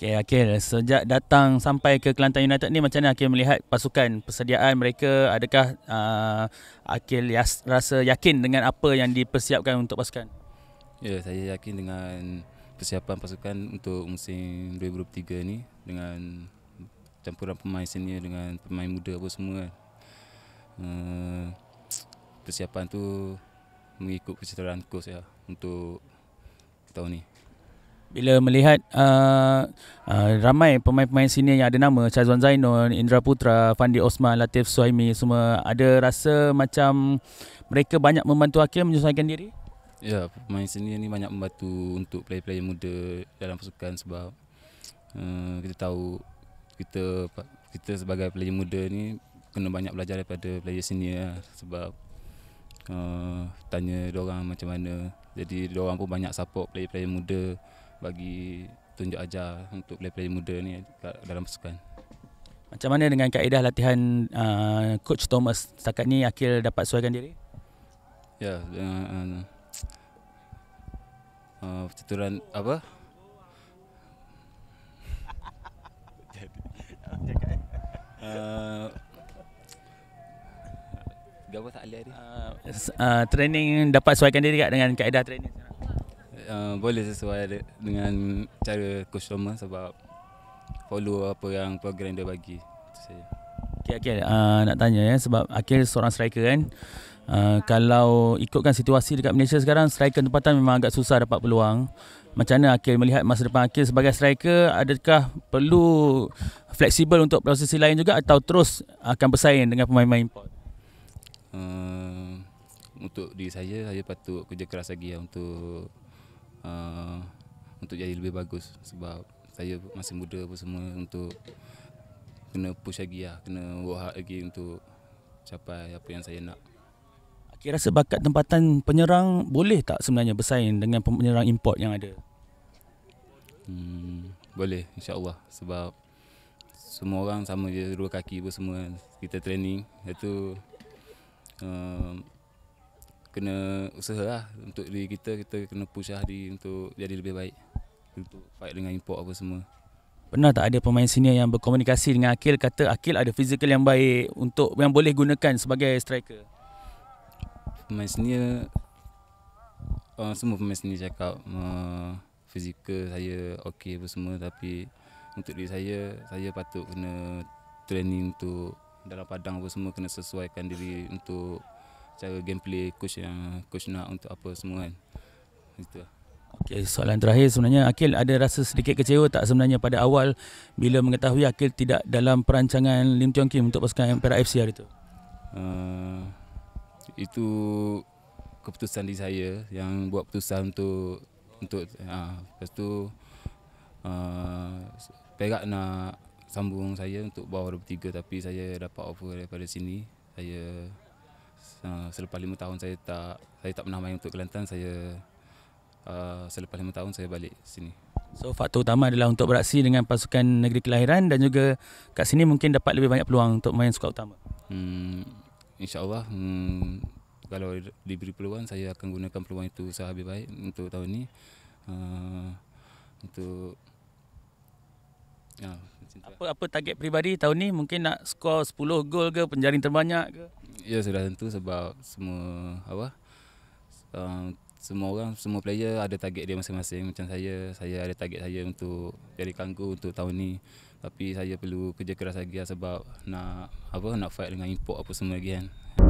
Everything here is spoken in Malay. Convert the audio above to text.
Okay, Akhil, sejak datang sampai ke Kelantan United ni macam mana Akhil melihat pasukan persediaan mereka? Adakah uh, Akhil rasa yakin dengan apa yang dipersiapkan untuk pasukan? Ya, yeah, saya yakin dengan persiapan pasukan untuk musim 2023 ni dengan campuran pemain senior dengan pemain muda apa semua kan. Uh, persiapan tu mengikut kecederaan coach ya untuk tahun ni bila melihat uh, uh, ramai pemain-pemain senior yang ada nama Chazwan Zainon, Indra Putra, Fandi Osman, Latif Suhaimi semua ada rasa macam mereka banyak membantu Hakim menyesuaikan diri? Ya, pemain senior ni banyak membantu untuk player-player muda dalam pasukan sebab uh, kita tahu kita kita sebagai player muda ni kena banyak belajar daripada player senior lah, sebab uh, tanya dia orang macam mana. Jadi dia orang pun banyak support player-player muda bagi tunjuk ajar untuk pelajar muda ni dalam pasukan. Macam mana dengan kaedah latihan uh, coach Thomas setakat ni Akil dapat suaikan diri? Ya, dengan eh, eh, eh, uh, uh, pertuturan apa? Jadi, uh, apa tak Uh, training dapat suaikan diri kat dengan kaedah training? uh, boleh sesuai dengan cara customer sebab follow apa yang program dia bagi. Itu saja. Okey uh, nak tanya ya sebab Akil seorang striker kan. Uh, kalau ikutkan situasi dekat Malaysia sekarang striker tempatan memang agak susah dapat peluang. Macam mana Akil melihat masa depan Akil sebagai striker? Adakah perlu fleksibel untuk posisi lain juga atau terus akan bersaing dengan pemain-pemain import? Uh, untuk diri saya, saya patut kerja keras lagi ya untuk untuk jadi lebih bagus sebab saya masih muda apa semua untuk kena push lagi lah, kena work hard lagi untuk capai apa yang saya nak. Akhirnya rasa tempatan penyerang boleh tak sebenarnya bersaing dengan penyerang import yang ada? Hmm, boleh insyaAllah sebab semua orang sama je dua kaki pun semua kan. kita training itu um, kena usaha lah untuk diri kita kita kena push lah untuk jadi lebih baik untuk fight dengan import apa semua. Pernah tak ada pemain senior yang berkomunikasi dengan Akil kata Akil ada fizikal yang baik untuk yang boleh gunakan sebagai striker? Pemain senior uh, semua pemain senior cakap uh, fizikal saya okey apa semua tapi untuk diri saya saya patut kena training untuk dalam padang apa semua kena sesuaikan diri untuk cara gameplay coach yang coach nak untuk apa semua kan. Itulah. Okay, soalan terakhir sebenarnya Akil ada rasa sedikit kecewa tak sebenarnya pada awal bila mengetahui Akil tidak dalam perancangan Lim Tiong Kim untuk pasukan Perak FC hari itu? Uh, itu keputusan di saya yang buat keputusan untuk untuk uh, lepas tu uh, Perak nak sambung saya untuk bawa orang bertiga tapi saya dapat offer daripada sini saya uh, selepas lima tahun saya tak saya tak pernah main untuk Kelantan saya Ah, selepas lima tahun saya balik sini. So faktor utama adalah untuk beraksi dengan pasukan negeri kelahiran dan juga kat sini mungkin dapat lebih banyak peluang untuk main skuad utama. Hmm insya hmm, kalau diberi peluang saya akan gunakan peluang itu sehabis baik untuk tahun ini. Uh, ah, untuk ya apa apa target peribadi tahun ni mungkin nak skor 10 gol ke penjaring terbanyak ke? Ya sudah tentu sebab semua apa? Uh, semua orang semua player ada target dia masing-masing macam saya saya ada target saya untuk jadi kangku untuk tahun ni tapi saya perlu kerja keras lagi lah sebab nak apa nak fight dengan import apa semua lagi kan.